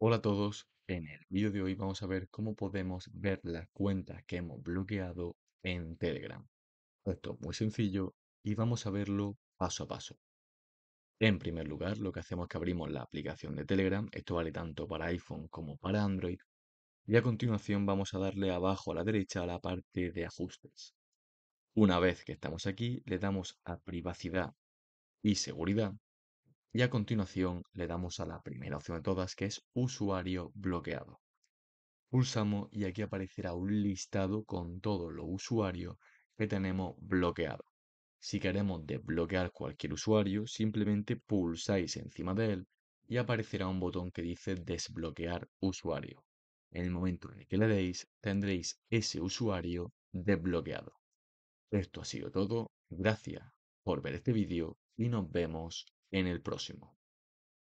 Hola a todos, en el vídeo de hoy vamos a ver cómo podemos ver las cuentas que hemos bloqueado en Telegram. Esto es muy sencillo y vamos a verlo paso a paso. En primer lugar, lo que hacemos es que abrimos la aplicación de Telegram, esto vale tanto para iPhone como para Android, y a continuación vamos a darle abajo a la derecha a la parte de ajustes. Una vez que estamos aquí, le damos a privacidad y seguridad y a continuación le damos a la primera opción de todas que es usuario bloqueado. Pulsamos y aquí aparecerá un listado con todos los usuarios que tenemos bloqueado. Si queremos desbloquear cualquier usuario, simplemente pulsáis encima de él y aparecerá un botón que dice desbloquear usuario. En el momento en el que le deis, tendréis ese usuario desbloqueado. Esto ha sido todo, gracias por ver este vídeo y nos vemos en el próximo.